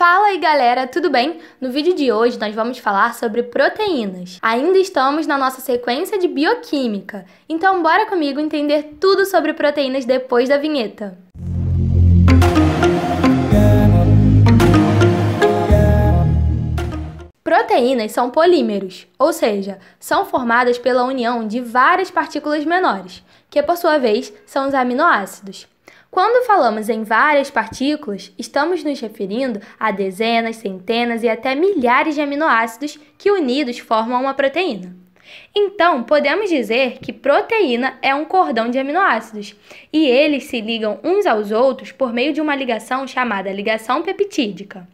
Fala aí galera, tudo bem? No vídeo de hoje nós vamos falar sobre proteínas. Ainda estamos na nossa sequência de bioquímica, então bora comigo entender tudo sobre proteínas depois da vinheta. Proteínas são polímeros, ou seja, são formadas pela união de várias partículas menores, que por sua vez são os aminoácidos. Quando falamos em várias partículas, estamos nos referindo a dezenas, centenas e até milhares de aminoácidos que unidos formam uma proteína. Então, podemos dizer que proteína é um cordão de aminoácidos e eles se ligam uns aos outros por meio de uma ligação chamada ligação peptídica.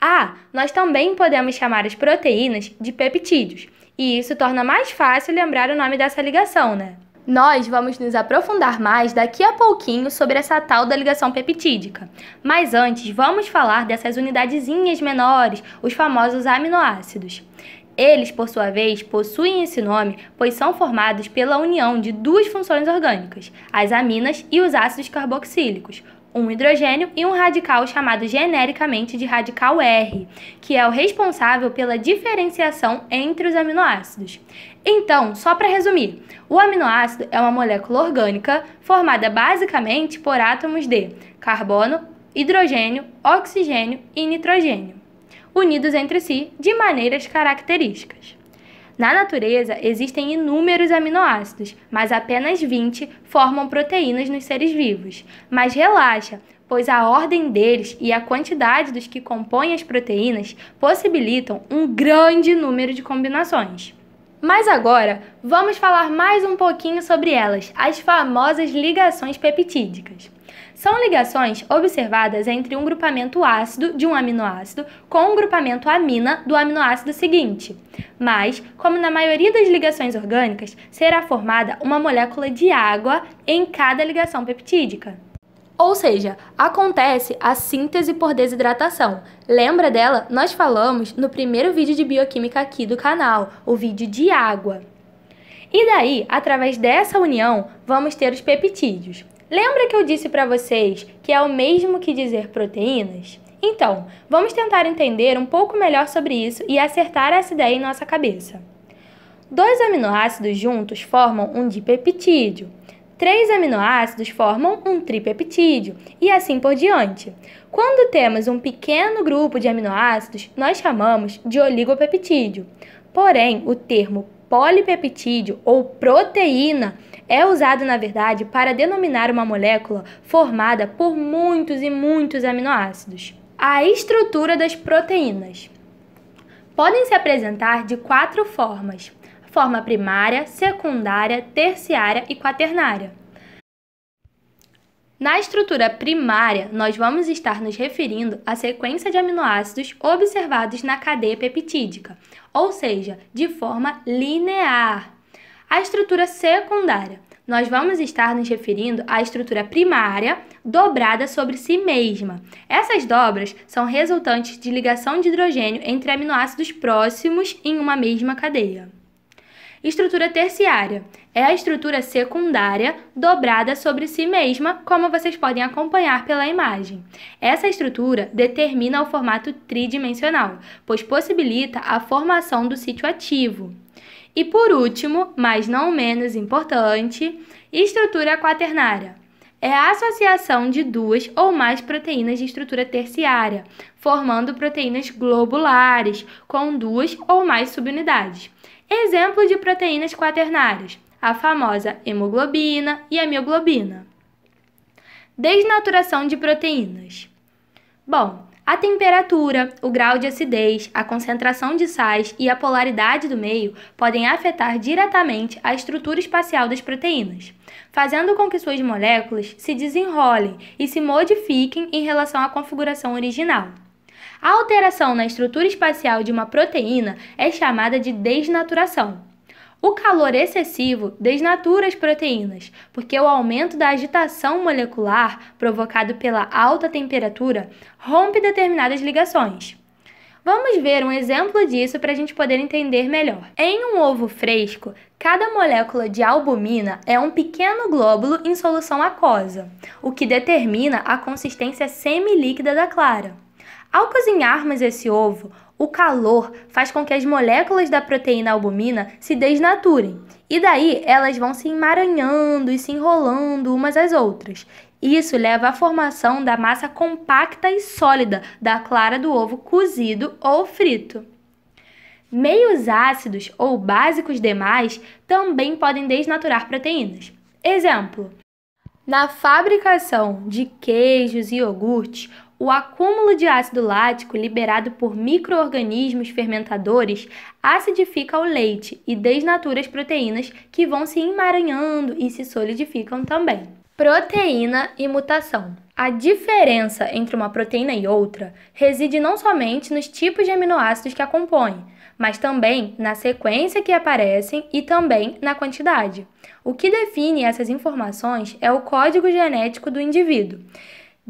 Ah, nós também podemos chamar as proteínas de peptídeos e isso torna mais fácil lembrar o nome dessa ligação, né? Nós vamos nos aprofundar mais daqui a pouquinho sobre essa tal da ligação peptídica. Mas antes, vamos falar dessas unidadezinhas menores, os famosos aminoácidos. Eles, por sua vez, possuem esse nome pois são formados pela união de duas funções orgânicas, as aminas e os ácidos carboxílicos, um hidrogênio e um radical chamado genericamente de radical R, que é o responsável pela diferenciação entre os aminoácidos. Então, só para resumir, o aminoácido é uma molécula orgânica formada basicamente por átomos de carbono, hidrogênio, oxigênio e nitrogênio, unidos entre si de maneiras características. Na natureza, existem inúmeros aminoácidos, mas apenas 20 formam proteínas nos seres vivos. Mas relaxa, pois a ordem deles e a quantidade dos que compõem as proteínas possibilitam um grande número de combinações. Mas agora, vamos falar mais um pouquinho sobre elas, as famosas ligações peptídicas. São ligações observadas entre um grupamento ácido de um aminoácido com um grupamento amina do aminoácido seguinte. Mas, como na maioria das ligações orgânicas, será formada uma molécula de água em cada ligação peptídica. Ou seja, acontece a síntese por desidratação. Lembra dela? Nós falamos no primeiro vídeo de bioquímica aqui do canal, o vídeo de água. E daí, através dessa união, vamos ter os peptídeos. Lembra que eu disse para vocês que é o mesmo que dizer proteínas? Então, vamos tentar entender um pouco melhor sobre isso e acertar essa ideia em nossa cabeça. Dois aminoácidos juntos formam um dipeptídeo. Três aminoácidos formam um tripeptídeo e assim por diante. Quando temos um pequeno grupo de aminoácidos, nós chamamos de oligopeptídeo. Porém, o termo polipeptídeo ou proteína é usado, na verdade, para denominar uma molécula formada por muitos e muitos aminoácidos. A estrutura das proteínas podem se apresentar de quatro formas: forma primária, secundária, terciária e quaternária. Na estrutura primária, nós vamos estar nos referindo à sequência de aminoácidos observados na cadeia peptídica, ou seja, de forma linear. A estrutura secundária, nós vamos estar nos referindo à estrutura primária dobrada sobre si mesma. Essas dobras são resultantes de ligação de hidrogênio entre aminoácidos próximos em uma mesma cadeia. Estrutura terciária é a estrutura secundária dobrada sobre si mesma, como vocês podem acompanhar pela imagem. Essa estrutura determina o formato tridimensional, pois possibilita a formação do sítio ativo. E por último, mas não menos importante, estrutura quaternária é a associação de duas ou mais proteínas de estrutura terciária, formando proteínas globulares com duas ou mais subunidades exemplo de proteínas quaternárias, a famosa hemoglobina e a mioglobina. Desnaturação de proteínas. Bom, a temperatura, o grau de acidez, a concentração de sais e a polaridade do meio podem afetar diretamente a estrutura espacial das proteínas, fazendo com que suas moléculas se desenrolem e se modifiquem em relação à configuração original. A alteração na estrutura espacial de uma proteína é chamada de desnaturação. O calor excessivo desnatura as proteínas, porque o aumento da agitação molecular provocado pela alta temperatura rompe determinadas ligações. Vamos ver um exemplo disso para a gente poder entender melhor. Em um ovo fresco, cada molécula de albumina é um pequeno glóbulo em solução aquosa, o que determina a consistência semilíquida da clara. Ao cozinharmos esse ovo, o calor faz com que as moléculas da proteína albumina se desnaturem, e daí elas vão se emaranhando e se enrolando umas às outras. Isso leva à formação da massa compacta e sólida da clara do ovo cozido ou frito. Meios ácidos ou básicos demais também podem desnaturar proteínas. Exemplo: na fabricação de queijos e iogurtes, o acúmulo de ácido lático liberado por microorganismos fermentadores acidifica o leite e desnatura as proteínas que vão se emaranhando e se solidificam também. Proteína e mutação. A diferença entre uma proteína e outra reside não somente nos tipos de aminoácidos que a compõem, mas também na sequência que aparecem e também na quantidade. O que define essas informações é o código genético do indivíduo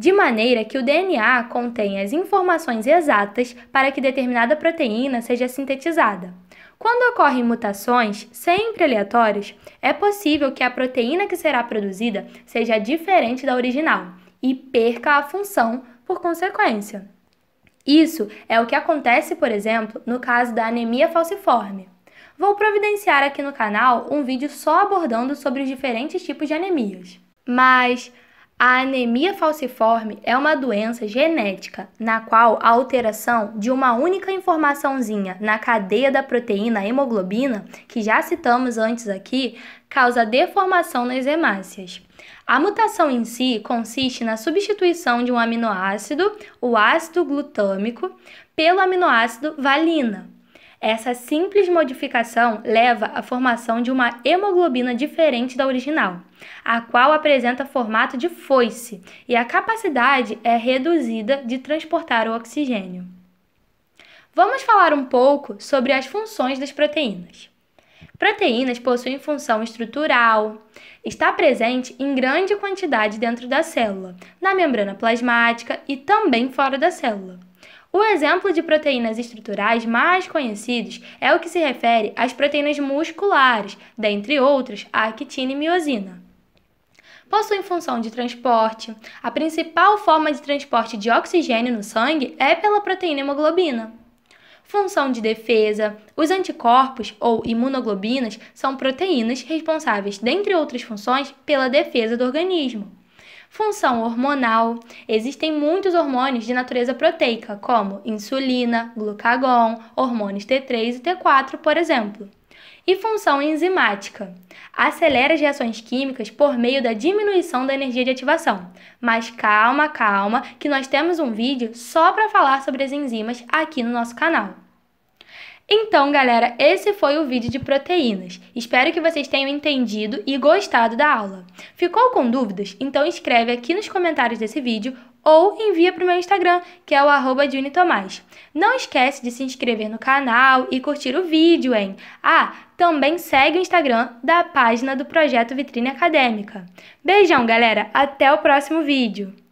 de maneira que o DNA contém as informações exatas para que determinada proteína seja sintetizada. Quando ocorrem mutações, sempre aleatórias, é possível que a proteína que será produzida seja diferente da original e perca a função por consequência. Isso é o que acontece, por exemplo, no caso da anemia falciforme. Vou providenciar aqui no canal um vídeo só abordando sobre os diferentes tipos de anemias. Mas a anemia falciforme é uma doença genética na qual a alteração de uma única informaçãozinha na cadeia da proteína hemoglobina, que já citamos antes aqui, causa deformação nas hemácias. A mutação em si consiste na substituição de um aminoácido, o ácido glutâmico, pelo aminoácido valina. Essa simples modificação leva à formação de uma hemoglobina diferente da original, a qual apresenta formato de foice e a capacidade é reduzida de transportar o oxigênio. Vamos falar um pouco sobre as funções das proteínas. Proteínas possuem função estrutural, está presente em grande quantidade dentro da célula, na membrana plasmática e também fora da célula. O exemplo de proteínas estruturais mais conhecidos é o que se refere às proteínas musculares, dentre outras, a actina e miosina possuem função de transporte. A principal forma de transporte de oxigênio no sangue é pela proteína hemoglobina. Função de defesa. Os anticorpos ou imunoglobinas são proteínas responsáveis, dentre outras funções, pela defesa do organismo função hormonal. Existem muitos hormônios de natureza proteica, como insulina, glucagon, hormônios T3 e T4, por exemplo. E função enzimática. Acelera as reações químicas por meio da diminuição da energia de ativação. Mas calma, calma, que nós temos um vídeo só para falar sobre as enzimas aqui no nosso canal. Então, galera, esse foi o vídeo de proteínas. Espero que vocês tenham entendido e gostado da aula. Ficou com dúvidas? Então escreve aqui nos comentários desse vídeo ou envia para o meu Instagram, que é o arroba Tomás. Não esquece de se inscrever no canal e curtir o vídeo, hein? Ah, também segue o Instagram da página do Projeto Vitrine Acadêmica. Beijão, galera! Até o próximo vídeo!